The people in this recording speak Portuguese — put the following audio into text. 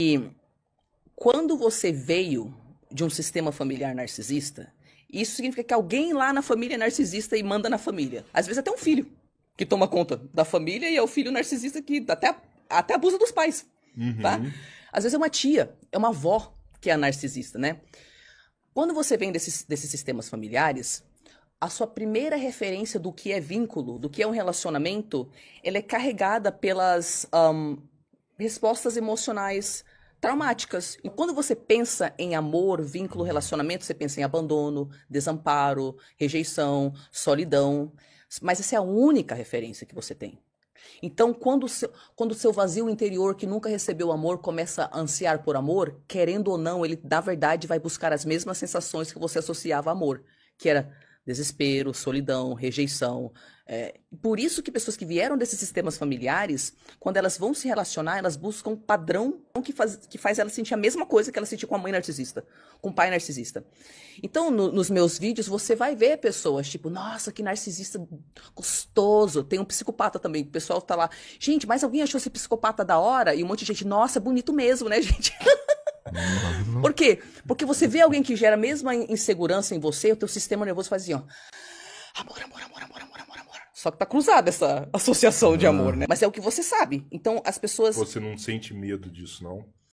E quando você veio de um sistema familiar narcisista, isso significa que alguém lá na família é narcisista e manda na família. Às vezes até um filho que toma conta da família e é o filho narcisista que até, até abusa dos pais. Uhum. Tá? Às vezes é uma tia, é uma avó que é narcisista, né? Quando você vem desses, desses sistemas familiares, a sua primeira referência do que é vínculo, do que é um relacionamento, ela é carregada pelas um, respostas emocionais traumáticas. E quando você pensa em amor, vínculo, relacionamento, você pensa em abandono, desamparo, rejeição, solidão. Mas essa é a única referência que você tem. Então, quando o seu, quando o seu vazio interior, que nunca recebeu amor, começa a ansiar por amor, querendo ou não, ele, na verdade, vai buscar as mesmas sensações que você associava a amor, que era desespero, solidão, rejeição. É, por isso que pessoas que vieram desses sistemas familiares, quando elas vão se relacionar, elas buscam um padrão que faz, que faz elas sentir a mesma coisa que elas sentiam com a mãe narcisista, com o pai narcisista. Então, no, nos meus vídeos, você vai ver pessoas tipo, nossa, que narcisista gostoso. Tem um psicopata também, o pessoal tá lá, gente, mas alguém achou esse psicopata da hora? E um monte de gente, nossa, bonito mesmo, né, gente? Por quê? Porque você vê alguém que gera a mesma insegurança em você, o teu sistema nervoso faz assim, ó. Amor, amor, amor, amor, amor, amor, amor. Só que tá cruzada essa associação de amor, né? Mas é o que você sabe. Então as pessoas. Você não sente medo disso, não?